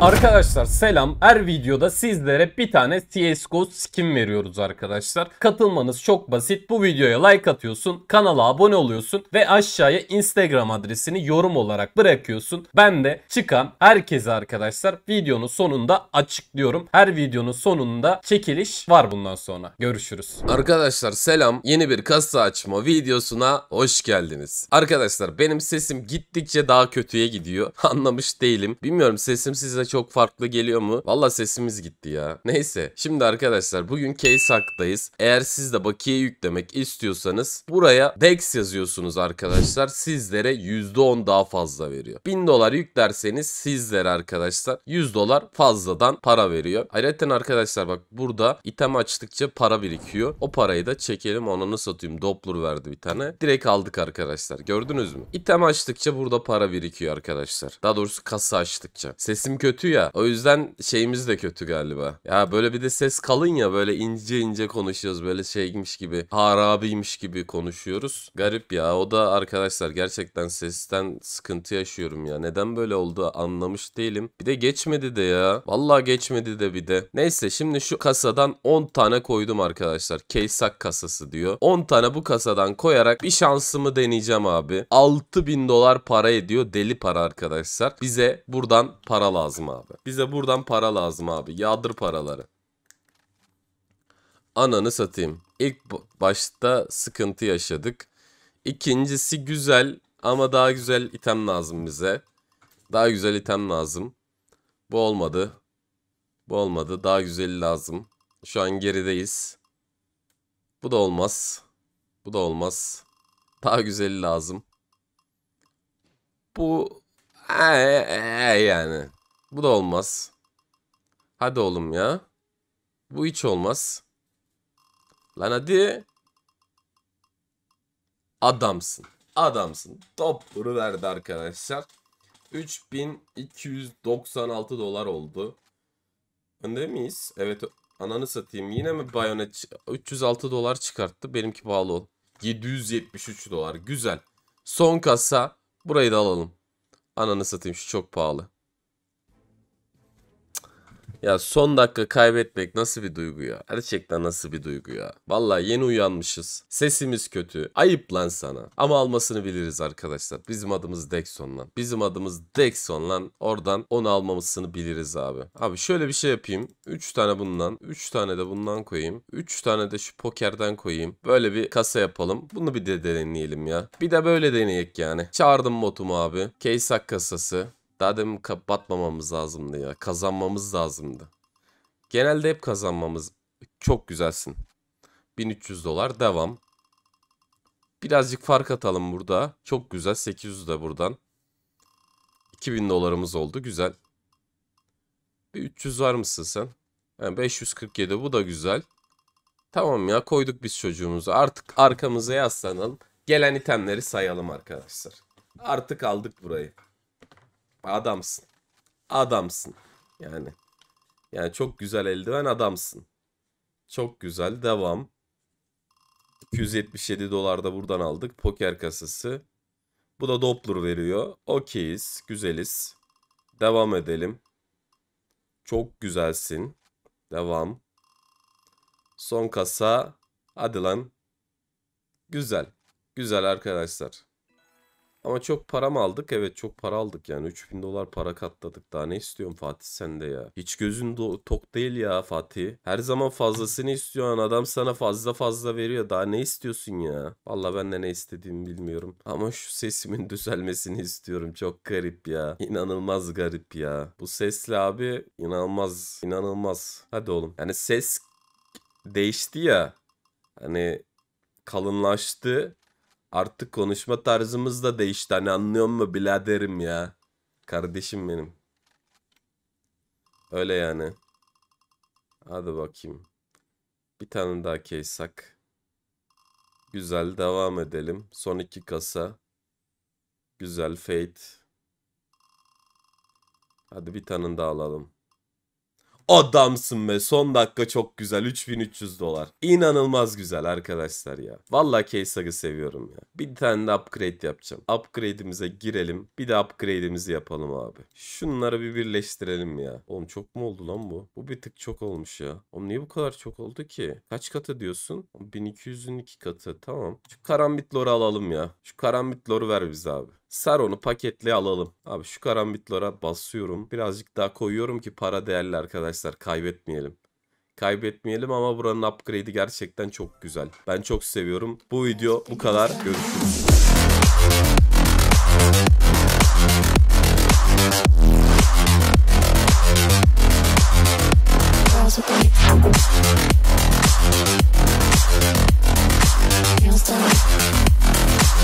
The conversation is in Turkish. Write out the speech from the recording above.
Arkadaşlar selam. Her videoda sizlere bir tane CSGO skin veriyoruz arkadaşlar. Katılmanız çok basit. Bu videoya like atıyorsun, kanala abone oluyorsun ve aşağıya Instagram adresini yorum olarak bırakıyorsun. Ben de çıkan herkese arkadaşlar videonun sonunda açıklıyorum. Her videonun sonunda çekiliş var bundan sonra. Görüşürüz. Arkadaşlar selam. Yeni bir kasa açma videosuna hoş geldiniz. Arkadaşlar benim sesim gittikçe daha kötüye gidiyor. Anlamış değilim. Bilmiyorum sesim size çok farklı geliyor mu? Valla sesimiz gitti ya. Neyse. Şimdi arkadaşlar bugün case hakkındayız. Eğer siz de bakiye yüklemek istiyorsanız buraya DEX yazıyorsunuz arkadaşlar. Sizlere %10 daha fazla veriyor. 1000 dolar yüklerseniz sizlere arkadaşlar 100 dolar fazladan para veriyor. Ayrıca arkadaşlar bak burada item açtıkça para birikiyor. O parayı da çekelim nasıl atayım? Doppler verdi bir tane. Direkt aldık arkadaşlar. Gördünüz mü? İtem açtıkça burada para birikiyor arkadaşlar. Daha doğrusu kasa açtıkça. Sesim kötü kötü ya. O yüzden şeyimiz de kötü galiba. Ya böyle bir de ses kalın ya böyle ince ince konuşuyoruz. Böyle şeymiş gibi harabiymiş gibi konuşuyoruz. Garip ya. O da arkadaşlar gerçekten sesten sıkıntı yaşıyorum ya. Neden böyle oldu anlamış değilim. Bir de geçmedi de ya. Vallahi geçmedi de bir de. Neyse şimdi şu kasadan 10 tane koydum arkadaşlar. Keysak kasası diyor. 10 tane bu kasadan koyarak bir şansımı deneyeceğim abi. 6000 dolar para ediyor. Deli para arkadaşlar. Bize buradan para lazım lazım abi. Bize buradan para lazım abi. Yağdır paraları. Ananı satayım. İlk başta sıkıntı yaşadık. İkincisi güzel ama daha güzel item lazım bize. Daha güzel item lazım. Bu olmadı. Bu olmadı. Daha güzeli lazım. Şu an gerideyiz. Bu da olmaz. Bu da olmaz. Daha güzeli lazım. Bu ee, ee yani bu da olmaz. Hadi oğlum ya. Bu hiç olmaz. Lan hadi. Adamsın. Adamsın. Top verdi arkadaşlar. 3296 dolar oldu. Önde miyiz? Evet. Ananı satayım. Yine mi bayonet? 306 dolar çıkarttı. Benimki pahalı ol. 773 dolar. Güzel. Son kasa. Burayı da alalım. Ananı satayım. Şu çok pahalı. Ya son dakika kaybetmek nasıl bir duygu ya? Gerçekten nasıl bir duygu ya? Vallahi yeni uyanmışız. Sesimiz kötü. Ayıp lan sana. Ama almasını biliriz arkadaşlar. Bizim adımız Dexon lan. Bizim adımız Dexon lan. Oradan onu almamasını biliriz abi. Abi şöyle bir şey yapayım. 3 tane bundan. 3 tane de bundan koyayım. 3 tane de şu pokerden koyayım. Böyle bir kasa yapalım. Bunu bir de deneyelim ya. Bir de böyle deneyek yani. Çağırdım botumu abi. Keysak kasası. Daha demin batmamamız lazımdı ya. Kazanmamız lazımdı. Genelde hep kazanmamız. Çok güzelsin. 1300 dolar devam. Birazcık fark atalım burada. Çok güzel. 800 de buradan. 2000 dolarımız oldu. Güzel. Bir 300 var mısın sen? Yani 547 bu da güzel. Tamam ya koyduk biz çocuğumuzu. Artık arkamıza yaslanalım. Gelen itemleri sayalım arkadaşlar. Artık aldık burayı. Adamsın. Adamsın. Yani. Yani çok güzel eldiven adamsın. Çok güzel. Devam. 277 dolar da buradan aldık. Poker kasası. Bu da Doppler veriyor. Okeyiz. Güzeliz. Devam edelim. Çok güzelsin. Devam. Son kasa. Hadi lan. Güzel. Güzel arkadaşlar. Ama çok para mı aldık? Evet çok para aldık yani. 3000 dolar para katladık. Daha ne istiyorsun Fatih sen de ya? Hiç gözün tok değil ya Fatih. Her zaman fazlasını istiyorsun. Adam sana fazla fazla veriyor. Daha ne istiyorsun ya? Valla ben de ne istediğimi bilmiyorum. Ama şu sesimin düzelmesini istiyorum. Çok garip ya. İnanılmaz garip ya. Bu sesle abi inanılmaz. inanılmaz. Hadi oğlum. Yani ses değişti ya. Hani kalınlaştı Artık konuşma tarzımız da değişti. Hani anlıyor mu biladerim ya. Kardeşim benim. Öyle yani. Hadi bakayım. Bir tane daha keysak. Güzel devam edelim. Son iki kasa. Güzel fate. Hadi bir tane daha alalım. Adamsın ve son dakika çok güzel 3300 dolar. İnanılmaz güzel arkadaşlar ya. vallahi Keysag'ı seviyorum ya. Bir tane de upgrade yapacağım. Upgrade'imize girelim. Bir de upgrade'imizi yapalım abi. Şunları bir birleştirelim ya. Oğlum çok mu oldu lan bu? Bu bir tık çok olmuş ya. Oğlum niye bu kadar çok oldu ki? Kaç katı diyorsun? 1200'ün iki katı tamam. Şu karambit loru alalım ya. Şu karambit loru ver bize abi. Sar onu paketle alalım. Abi şu karambitlara basıyorum. Birazcık daha koyuyorum ki para değerli arkadaşlar kaybetmeyelim kaybetmeyelim ama buranın upgrade'i gerçekten çok güzel. Ben çok seviyorum. Bu video bu kadar. Görüşürüz.